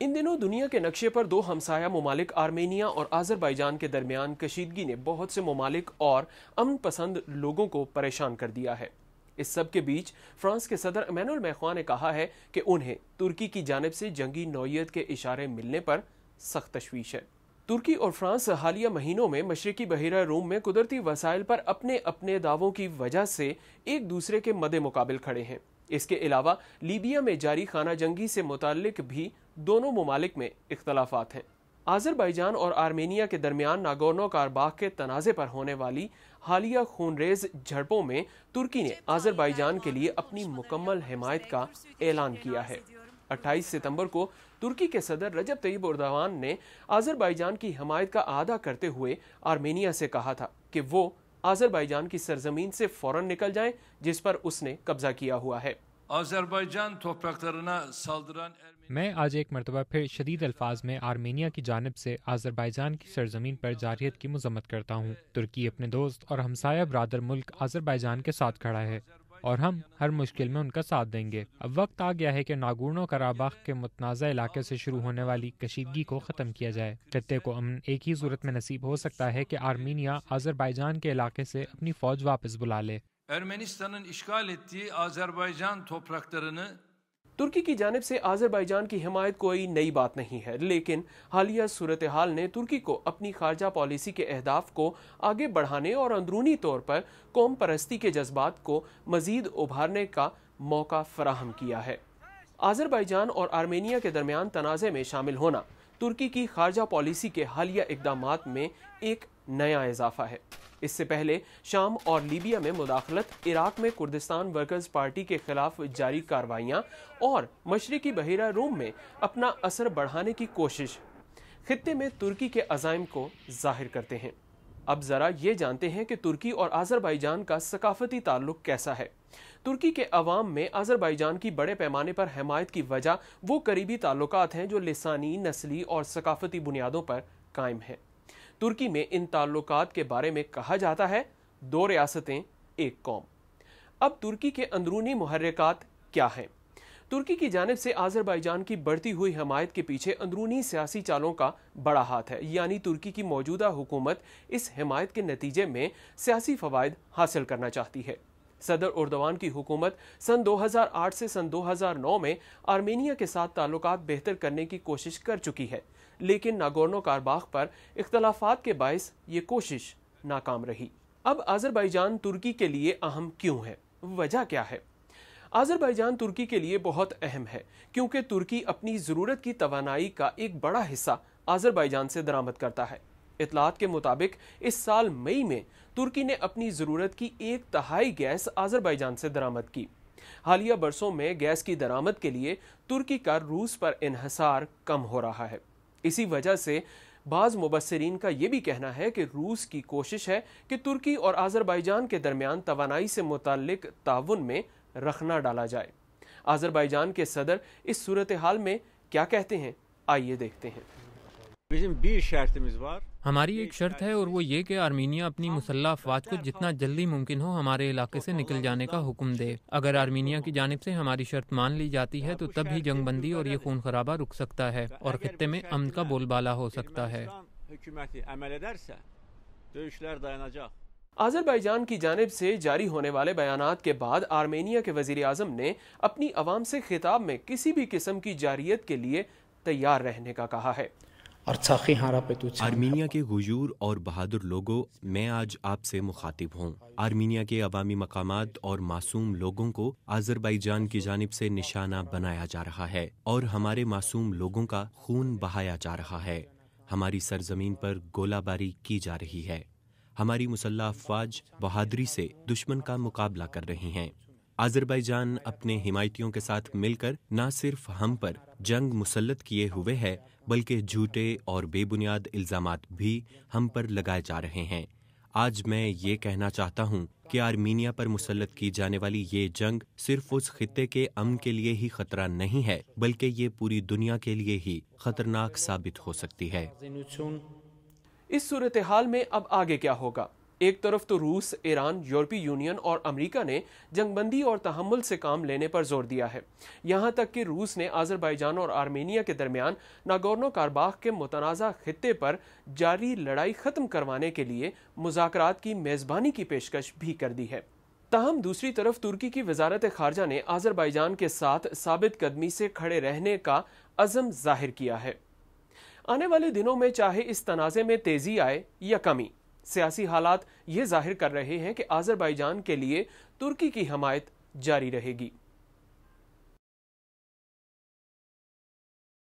ان دنوں دنیا کے نقشے پر دو ہمسایہ ممالک آرمینیا اور آذربائیجان کے درمیان کشیدگی نے بہت سے ممالک اور امن پسند لوگوں کو پریشان کر دیا ہے اس سب کے بیچ فرانس کے صدر امینول میخواں نے کہا ہے کہ انہیں ترکی کی جانب سے جنگی نوعیت کے اشارے ملنے پر سخت تشویش ہے ترکی اور فرانس حالیہ مہینوں میں مشرقی بحیرہ روم میں قدرتی وسائل پر اپنے اپنے دعووں کی وجہ سے ایک دوسرے کے مد مقابل کھڑے ہیں اس کے علاوہ لیبیا میں جاری خانہ جنگی سے متعلق بھی دونوں ممالک میں اختلافات ہیں آزر بائیجان اور آرمینیا کے درمیان ناگورنو کارباخ کے تنازع پر ہونے والی حالیہ خونریز جھڑپوں میں ترکی نے آزر بائیجان کے لیے اپنی مکمل حمایت کا اعلان کیا ہے اٹھائیس ستمبر کو ترکی کے صدر رجب طیب اردوان نے آزر بائی جان کی حمایت کا اعداد کرتے ہوئے آرمینیا سے کہا تھا کہ وہ آزر بائی جان کی سرزمین سے فوراً نکل جائیں جس پر اس نے قبضہ کیا ہوا ہے میں آج ایک مرتبہ پھر شدید الفاظ میں آرمینیا کی جانب سے آذربائیجان جان کی سرزمین پر جارحیت کی مذمت کرتا ہوں ترکی اپنے دوست اور ہمسایہ برادر ملک آذربائیجان جان کے ساتھ کھڑا ہے اور ہم ہر مشکل میں ان کا ساتھ دیں گے اب وقت آ گیا ہے کہ ناگورنوں کا کے متنازع علاقے سے شروع ہونے والی کشیدگی کو ختم کیا جائے خطے کو امن ایک ہی صورت میں نصیب ہو سکتا ہے کہ آرمینیا آزر کے علاقے سے اپنی فوج واپس بلا لے لیتی ترکی کی جانب سے آزر جان کی حمایت کوئی نئی بات نہیں ہے لیکن حالیہ صورتحال نے ترکی کو اپنی خارجہ پالیسی کے اہداف کو آگے بڑھانے اور اندرونی طور پر قوم پرستی کے جذبات کو مزید ابھارنے کا موقع فراہم کیا ہے آزر اور آرمینیا کے درمیان تنازع میں شامل ہونا ترکی کی خارجہ پالیسی کے حالیہ اقدامات میں ایک نیا اضافہ ہے اس سے پہلے شام اور لیبیا میں مداخلت عراق میں کردستان ورکرز پارٹی کے خلاف جاری کاروائیاں اور مشرقی بحیرہ روم میں اپنا اثر بڑھانے کی کوشش خطے میں ترکی کے عزائم کو ظاہر کرتے ہیں اب ذرا یہ جانتے ہیں کہ ترکی اور آذربائی جان کا ثقافتی تعلق کیسا ہے ترکی کے عوام میں آذربائی جان کی بڑے پیمانے پر حمایت کی وجہ وہ قریبی تعلقات ہیں جو لسانی نسلی اور ثقافتی بنیادوں پر قائم ہیں ترکی میں ان تعلقات کے بارے میں کہا جاتا ہے دو ریاستیں ایک قوم اب ترکی کے اندرونی محرکات کیا ہیں ترکی کی جانب سے آزر بائی جان کی بڑھتی ہوئی حمایت کے پیچھے اندرونی سیاسی چالوں کا بڑا ہاتھ ہے یعنی ترکی کی موجودہ حکومت اس حمایت کے نتیجے میں سیاسی فوائد حاصل کرنا چاہتی ہے صدر اردوان کی حکومت سن دو ہزار آٹھ سے سن دو ہزار نو میں آرمینیا کے ساتھ تعلقات بہتر کرنے کی کوشش کر چکی ہے لیکن ناگورنو کارباخ پر اختلافات کے باعث یہ کوشش ناکام رہی اب آذربائیجان ترکی کے لیے اہم کیوں ہے وجہ کیا ہے آذربائیجان ترکی کے لیے بہت اہم ہے کیونکہ ترکی اپنی ضرورت کی توانائی کا ایک بڑا حصہ آذربائیجان سے درامت کرتا ہے اطلاعات کے مطابق اس سال مئی میں ترکی نے اپنی ضرورت کی ایک تہائی گیس آذربائیجان سے درامت کی حالیہ برسوں میں گیس کی درامت کے لیے ترکی کا روس پر انحصار کم ہو رہا ہے اسی وجہ سے بعض مبصرین کا یہ بھی کہنا ہے کہ روس کی کوشش ہے کہ ترکی اور آذربائیجان کے درمیان توانائی سے متعلق تعاون میں رکھنا ڈالا جائے آذربائیجان کے صدر اس صورتحال میں کیا کہتے ہیں آئیے دیکھتے ہیں ہماری ایک شرط ہے اور وہ یہ کہ آرمینیا اپنی مسلح افواج کو جتنا جلدی ممکن ہو ہمارے علاقے سے نکل جانے کا حکم دے اگر آرمینیا کی جانب سے ہماری شرط مان لی جاتی ہے تو تب ہی جنگ بندی اور یہ خون خرابہ رک سکتا ہے اور خطے میں امن کا بول بالا ہو سکتا ہے آزر بائی جان کی جانب سے جاری ہونے والے بیانات کے بعد آرمینیا کے وزیر اعظم نے اپنی عوام سے خطاب میں کسی بھی قسم کی جاریت کے لیے تیار رہنے کا کہا ہے آرمینیا کے حجور اور بہادر لوگوں میں آج آپ سے مخاطب ہوں آرمینیا کے عوامی مقامات اور معصوم لوگوں کو آزربائی جان کی جانب سے نشانہ بنایا جا رہا ہے اور ہمارے معصوم لوگوں کا خون بہایا جا رہا ہے ہماری سرزمین پر گولہ باری کی جا رہی ہے ہماری مسلح افواج بہادری سے دشمن کا مقابلہ کر رہی ہیں آذربائیجان جان اپنے حمایتیوں کے ساتھ مل کر نہ صرف ہم پر جنگ مسلط کیے ہوئے ہے بلکہ جھوٹے اور بے بنیاد الزامات بھی ہم پر لگائے جا رہے ہیں آج میں یہ کہنا چاہتا ہوں کہ آرمینیا پر مسلط کی جانے والی یہ جنگ صرف اس خطے کے امن کے لیے ہی خطرہ نہیں ہے بلکہ یہ پوری دنیا کے لیے ہی خطرناک ثابت ہو سکتی ہے اس صورتحال میں اب آگے کیا ہوگا ایک طرف تو روس ایران یورپی یونین اور امریکہ نے جنگ بندی اور تحمل سے کام لینے پر زور دیا ہے یہاں تک کہ روس نے آذربائیجان اور آرمینیا کے درمیان ناگورنو کارباخ کے متنازع خطے پر جاری لڑائی ختم کروانے کے لیے مذاکرات کی میزبانی کی پیشکش بھی کر دی ہے تاہم دوسری طرف ترکی کی وزارت خارجہ نے آذربائیجان کے ساتھ ثابت قدمی سے کھڑے رہنے کا عزم ظاہر کیا ہے آنے والے دنوں میں چاہے اس تنازع میں تیزی آئے یا کمی سیاسی حالات یہ ظاہر کر رہے ہیں کہ آزربائی جان کے لیے ترکی کی حمایت جاری رہے گی